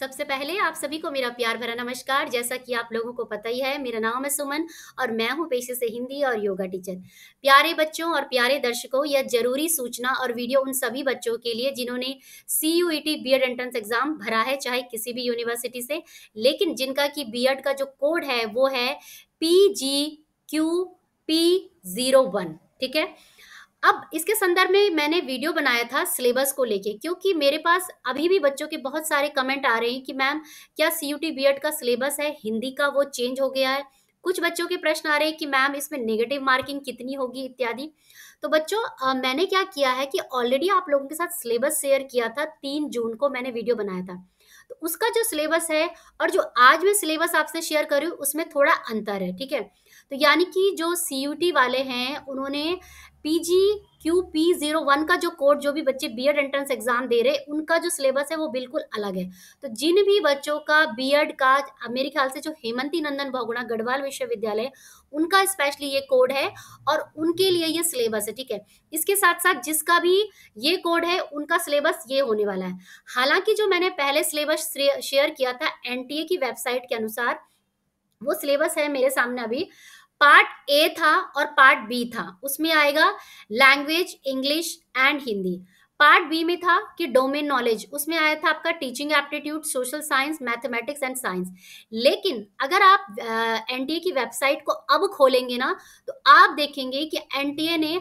सबसे पहले आप सभी को मेरा प्यार भरा नमस्कार जैसा कि आप लोगों को पता ही है मेरा नाम है सुमन और मैं हूँ पेशे से हिंदी और योगा टीचर प्यारे बच्चों और प्यारे दर्शकों यह जरूरी सूचना और वीडियो उन सभी बच्चों के लिए जिन्होंने C U E T B Ed entrance exam भरा है चाहे किसी भी यूनिवर्सिटी से लेकिन जिनका कि बी एड का जो कोड है वो है P G Q P zero one ठीक है अब इसके संदर्भ में मैंने वीडियो बनाया था सिलेबस को लेके क्योंकि मेरे पास अभी भी बच्चों के बहुत सारे कमेंट आ रहे हैं कि मैम क्या सी यू एड का सिलेबस है हिंदी का वो चेंज हो गया है कुछ बच्चों के प्रश्न आ रहे हैं कि मैम इसमें नेगेटिव मार्किंग कितनी होगी इत्यादि तो बच्चों मैंने क्या किया है कि ऑलरेडी आप लोगों के साथ सिलेबस शेयर किया था तीन जून को मैंने वीडियो बनाया था तो उसका जो सिलेबस है और जो आज मैं सिलेबस आपसे शेयर करूँ उसमें थोड़ा अंतर है ठीक है तो यानी कि जो सी वाले हैं उन्होंने P G Q P zero one का जो कोड जो भी बच्चे बी एड एंट्रेंस एग्जाम दे रहे उनका जो सिलेबस है वो बिल्कुल अलग है तो जिन भी बच्चों का बी एड e का मेरे ख्याल से जो हेमंती नंदन बहुगुणा गढ़वाल विश्वविद्यालय उनका स्पेशली ये कोड है और उनके लिए ये सिलेबस है ठीक है इसके साथ साथ जिसका भी ये कोड है उनका सिलेबस ये होने वाला है हालांकि जो मैंने पहले सिलेबस शेयर किया था एन की वेबसाइट के अनुसार वो सिलेबस है मेरे सामने अभी पार्ट ए था और पार्ट बी था उसमें आएगा language English and Hindi part B में था कि डोमेन नॉलेज उसमें आया था आपका teaching aptitude social science mathematics and science लेकिन अगर आप एन uh, की वेबसाइट को अब खोलेंगे ना तो आप देखेंगे कि एन ने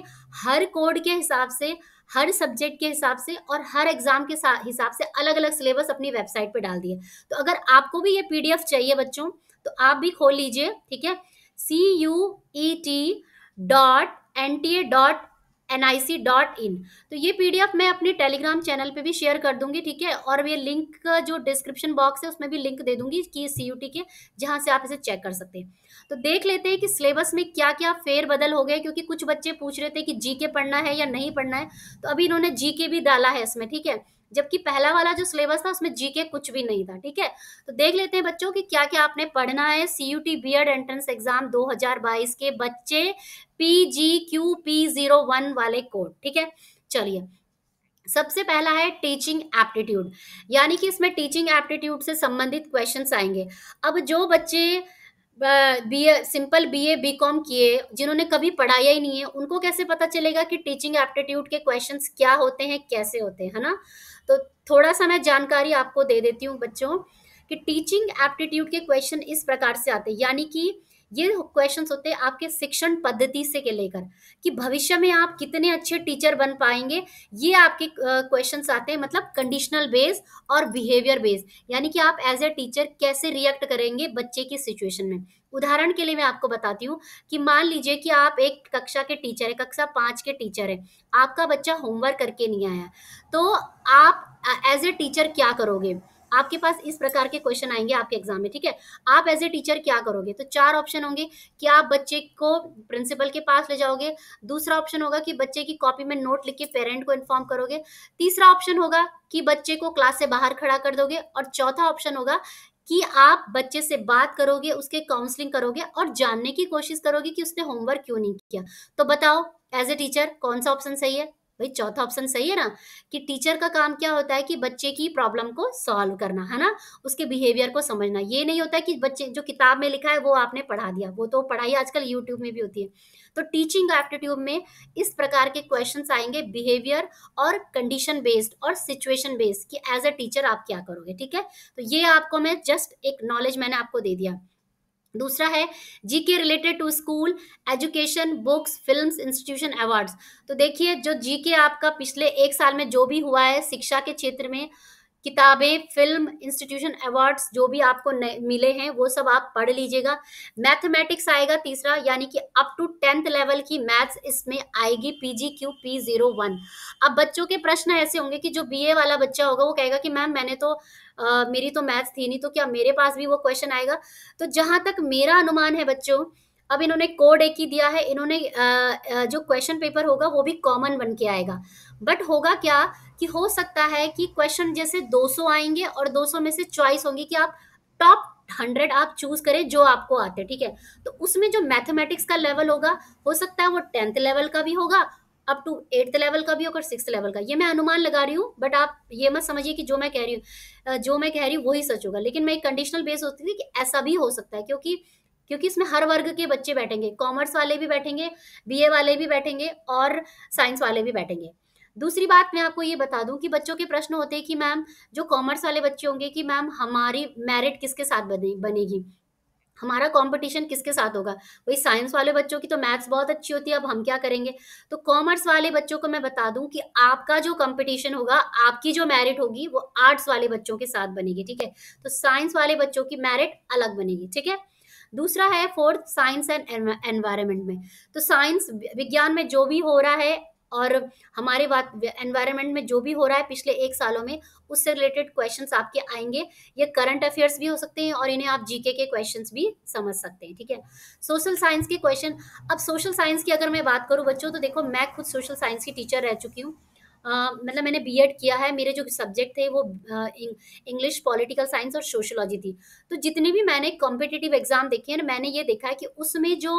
हर कोड के हिसाब से हर सब्जेक्ट के हिसाब से और हर एग्जाम के हिसाब से अलग अलग सिलेबस अपनी वेबसाइट पर डाल दिए तो अगर आपको भी ये पी चाहिए बच्चों तो आप भी खोल लीजिए ठीक है C U E T dot N T A dot N I C dot in तो ये पी डी एफ मैं अपने टेलीग्राम चैनल पे भी शेयर कर दूंगी ठीक है और ये लिंक का जो डिस्क्रिप्शन बॉक्स है उसमें भी लिंक दे दूंगी कि सी यू टी के जहाँ से आप इसे चेक कर सकते हैं तो देख लेते हैं कि सिलेबस में क्या क्या फेर बदल हो गए क्योंकि कुछ बच्चे पूछ रहे थे कि जी के पढ़ना है या नहीं पढ़ना है तो अभी इन्होंने जी के भी डाला है इसमें ठीक है जबकि पहला वाला जो सिलेबस था उसमें जीके कुछ भी नहीं था ठीक है तो देख लेते हैं बच्चों कि क्या क्या आपने पढ़ना है C U T B Ed entrance exam 2022 के बच्चे P G Q P zero one वाले कोड ठीक है चलिए सबसे पहला है टीचिंग एप्टीट्यूड यानी कि इसमें टीचिंग एप्टीट्यूड से संबंधित क्वेश्चंस आएंगे अब जो बच्चे B A simple B A B Com किए जिन्होंने कभी पढ़ाया ही नहीं है उनको कैसे पता चलेगा कि टीचिंग एप्टीट्यूड के क्वेश्चंस क्या होते हैं कैसे होते हैं है ना तो थोड़ा सा मैं जानकारी आपको दे देती हूँ बच्चों कि टीचिंग एप्टीट्यूड के क्वेश्चन इस प्रकार से आते हैं यानी कि ये क्वेश्चंस होते हैं आपके शिक्षण पद्धति से के लेकर कि भविष्य में आप कितने अच्छे टीचर बन पाएंगे ये आपके क्वेश्चंस आते हैं मतलब कंडीशनल बेस और बिहेवियर बेस यानी कि आप एज ए टीचर कैसे रिएक्ट करेंगे बच्चे की सिचुएशन में उदाहरण के लिए मैं आपको बताती हूँ कि मान लीजिए कि आप एक कक्षा के टीचर है कक्षा पांच के टीचर है आपका बच्चा होमवर्क करके नहीं आया तो आप एज ए टीचर क्या करोगे आपके पास इस प्रकार के क्वेश्चन आएंगे आपके एग्जाम में ठीक है आप एज ए टीचर क्या करोगे तो चार ऑप्शन होंगे कि आप बच्चे को प्रिंसिपल के पास ले जाओगे दूसरा ऑप्शन होगा कि बच्चे की कॉपी में नोट लिख के पेरेंट को इन्फॉर्म करोगे तीसरा ऑप्शन होगा कि बच्चे को क्लास से बाहर खड़ा कर दोगे और चौथा ऑप्शन होगा कि आप बच्चे से बात करोगे उसके काउंसलिंग करोगे और जानने की कोशिश करोगे कि उसने होमवर्क क्यों नहीं किया तो बताओ एज ए टीचर कौन सा ऑप्शन सही है भाई चौथा ऑप्शन सही है ना कि टीचर का काम क्या होता है कि बच्चे की प्रॉब्लम को सॉल्व करना है ना उसके बिहेवियर को समझना ये नहीं होता है कि बच्चे जो किताब में लिखा है वो आपने पढ़ा दिया वो तो पढ़ाई आजकल यूट्यूब में भी होती है तो टीचिंग एप्टीट्यूब में इस प्रकार के क्वेश्चन आएंगे बिहेवियर और कंडीशन बेस्ड और सिचुएशन बेस्ड कि एज अ टीचर आप क्या करोगे ठीक है तो ये आपको मैं जस्ट एक नॉलेज मैंने आपको दे दिया दूसरा है GK related to school education books films institution awards तो देखिए जो जीके आपका पिछले एक साल में जो भी हुआ है शिक्षा के क्षेत्र में किताबें फिल्म इंस्टीट्यूशन अवार्ड्स जो भी आपको मिले हैं वो सब आप पढ़ लीजिएगा मैथमेटिक्स आएगा तीसरा यानी कि अप टू टेंथ लेवल की मैथ्स इसमें आएगी P G Q P zero one अब बच्चों के प्रश्न ऐसे होंगे कि जो बी ए वाला बच्चा होगा वो कहेगा कि मैम मैंने तो आ, मेरी तो मैथ्स थी नहीं तो क्या मेरे पास भी वो क्वेश्चन आएगा तो जहां तक मेरा अनुमान है बच्चों अब इन्होंने कोड एक ही दिया है इन्होंने जो क्वेश्चन पेपर होगा वो भी कॉमन बन के आएगा बट होगा क्या कि हो सकता है कि क्वेश्चन जैसे 200 आएंगे और 200 में से चॉइस होंगी कि आप टॉप हंड्रेड आप चूज करें जो आपको आते हैं ठीक है तो उसमें जो मैथमेटिक्स का लेवल होगा हो सकता है वो टेंथ लेवल का भी होगा अप टू एट्थ लेवल का भी होगा सिक्स लेवल का ये मैं अनुमान लगा रही हूँ बट आप ये मत समझिए कि जो मैं कह रही हूँ जो मैं कह रही हूँ वही सच होगा लेकिन मैं एक कंडीशनल बेस होती थी कि ऐसा भी हो सकता है क्योंकि क्योंकि इसमें हर वर्ग के बच्चे बैठेंगे कॉमर्स वाले भी बैठेंगे बीए वाले भी बैठेंगे और साइंस वाले भी बैठेंगे दूसरी बात मैं आपको ये बता दूं कि बच्चों के प्रश्न होते हैं कि मैम जो कॉमर्स वाले बच्चे होंगे कि मैम हमारी मेरिट किसके साथ बने बनेगी हमारा कंपटीशन किसके साथ होगा वही साइंस वाले बच्चों की तो मैथ्स बहुत अच्छी होती है अब हम क्या करेंगे तो कॉमर्स वाले बच्चों को मैं बता दूं कि आपका जो कंपटीशन होगा आपकी जो मेरिट होगी वो आर्ट्स वाले बच्चों के साथ बनेगी ठीक है तो साइंस वाले बच्चों की मेरिट अलग बनेगी ठीक है दूसरा है फोर्थ साइंस एंड एनवायरमेंट में तो साइंस विज्ञान में जो भी हो रहा है और हमारे एनवायरमेंट में जो भी हो रहा है पिछले एक सालों में उससे रिलेटेड क्वेश्चंस आपके आएंगे ये करंट अफेयर्स भी हो सकते हैं और इन्हें आप जीके के क्वेश्चंस भी समझ सकते हैं ठीक है सोशल साइंस के क्वेश्चन अब सोशल साइंस की अगर मैं बात करूँ बच्चों तो देखो मैं खुद सोशल साइंस की टीचर रह चुकी हूँ मतलब मैंने एड किया है मेरे जो सब्जेक्ट थे वो इंग्लिश पॉलिटिकल साइंस और सोशोलॉजी थी तो जितने भी मैंने कॉम्पिटिटिव एग्जाम देखे हैं मैंने ये देखा है कि उसमें जो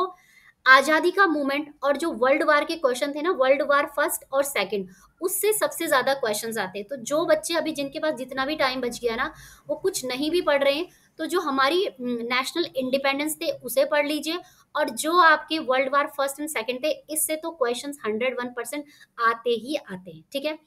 आज़ादी का मूवमेंट और जो वर्ल्ड वार के क्वेश्चन थे ना वर्ल्ड वार फर्स्ट और सेकंड उससे सबसे ज़्यादा क्वेश्चन आते हैं तो जो बच्चे अभी जिनके पास जितना भी टाइम बच गया ना वो कुछ नहीं भी पढ़ रहे हैं तो जो हमारी नेशनल इंडिपेंडेंस थे उसे पढ़ लीजिए और जो आपके world war first and second थे इससे तो क्वेश्चन हंड्रेड वन परसेंट आते ही आते हैं ठीक है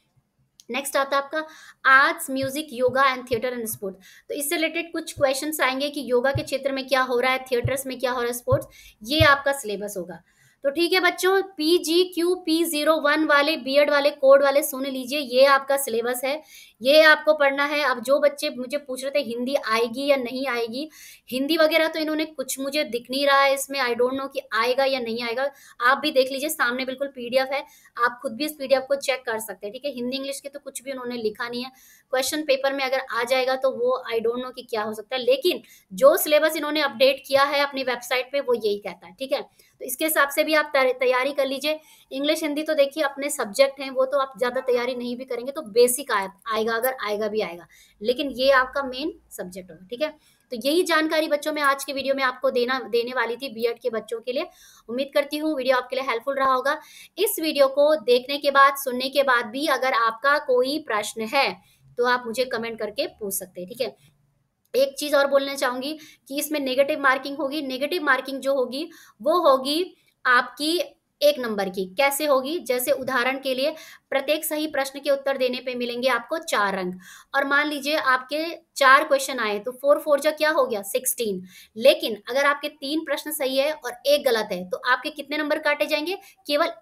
नेक्स्ट आता है आपका arts music yoga and theatre and sport तो इससे रिलेटेड कुछ क्वेश्चन आएंगे कि योगा के क्षेत्र में क्या हो रहा है थिएटर्स में क्या हो रहा है स्पोर्ट्स ये आपका सिलेबस होगा तो ठीक है बच्चों P G Q P zero one वाले बी एड वाले कोड वाले सुन लीजिए ये आपका सिलेबस है ये आपको पढ़ना है अब जो बच्चे मुझे पूछ रहे थे हिंदी आएगी या नहीं आएगी हिंदी वगैरह तो इन्होंने कुछ मुझे दिख नहीं रहा है इसमें आई डोंट नो कि आएगा या नहीं आएगा आप भी देख लीजिए सामने बिल्कुल पीडीएफ है आप खुद भी इस पीडीएफ को चेक कर सकते हैं ठीक है हिंदी इंग्लिश के तो कुछ भी उन्होंने लिखा नहीं है क्वेश्चन पेपर में अगर आ जाएगा तो वो आई डोंट नो कि क्या हो सकता है लेकिन जो सिलेबस इन्होंने अपडेट किया है अपनी वेबसाइट पे वो यही कहता है ठीक है तो इसके हिसाब से भी आप तैयारी कर लीजिए इंग्लिश हिंदी तो देखिए अपने सब्जेक्ट हैं वो तो आप ज़्यादा तैयारी नहीं भी करेंगे तो बेसिक आएगा आएगा अगर आएगा भी आएगा लेकिन ये आपका मेन सब्जेक्ट होगा ठीक है तो यही जानकारी बच्चों में आज के वीडियो में आपको देना देने वाली थी बीएड के बच्चों के लिए उम्मीद करती हूँ वीडियो आपके लिए हेल्पफुल रहा होगा इस वीडियो को देखने के बाद सुनने के बाद भी अगर आपका कोई प्रश्न है तो आप मुझे कमेंट करके पूछ सकते हैं ठीक है एक चीज और बोलना चाहूंगी कि इसमें नेगेटिव मार्किंग होगी नेगेटिव मार्किंग जो होगी वो होगी आपकी एक नंबर की कैसे होगी जैसे उदाहरण के लिए प्रत्येक सही प्रश्न के उत्तर देने पे मिलेंगे आपको चार अंक और मान लीजिए आपके चार क्वेश्चन आए तो फोर फोर जो क्या हो गया सिक्सटीन लेकिन अगर आपके तीन प्रश्न सही है और एक गलत है तो आपके कितने नंबर काटे जाएंगे केवल